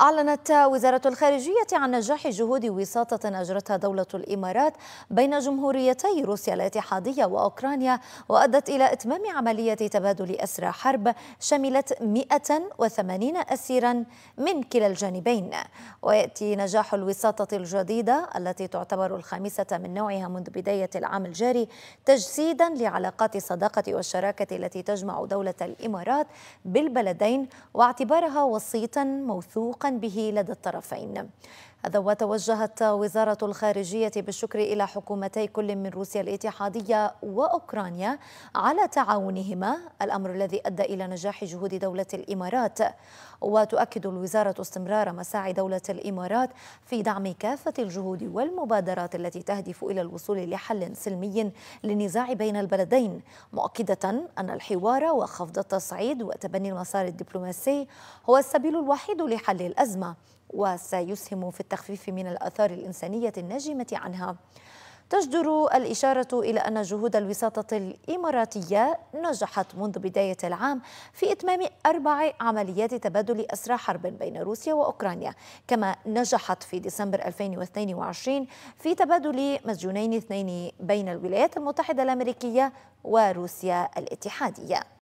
أعلنت وزارة الخارجية عن نجاح جهود وساطة أجرتها دولة الإمارات بين جمهوريتي روسيا الاتحادية وأوكرانيا وأدت إلى إتمام عملية تبادل أسرى حرب شملت 180 أسيرا من كلا الجانبين ويأتي نجاح الوساطة الجديدة التي تعتبر الخامسة من نوعها منذ بداية العام الجاري تجسيدا لعلاقات الصداقة والشراكة التي تجمع دولة الإمارات بالبلدين واعتبارها وسيطا موثوقا به لدى الطرفين هذا وتوجهت وزارة الخارجية بالشكر إلى حكومتي كل من روسيا الاتحادية وأوكرانيا على تعاونهما الأمر الذي أدى إلى نجاح جهود دولة الإمارات وتؤكد الوزارة استمرار مساعي دولة الإمارات في دعم كافة الجهود والمبادرات التي تهدف إلى الوصول لحل سلمي للنزاع بين البلدين مؤكدة أن الحوار وخفض التصعيد وتبني المسار الدبلوماسي هو السبيل الوحيد لحل الأزمة وسيسهم في التخفيف من الآثار الإنسانية الناجمة عنها تجدر الإشارة إلى أن جهود الوساطة الإماراتية نجحت منذ بداية العام في إتمام أربع عمليات تبادل أسرى حرب بين روسيا وأوكرانيا كما نجحت في ديسمبر 2022 في تبادل مسجونين اثنين بين الولايات المتحدة الأمريكية وروسيا الاتحادية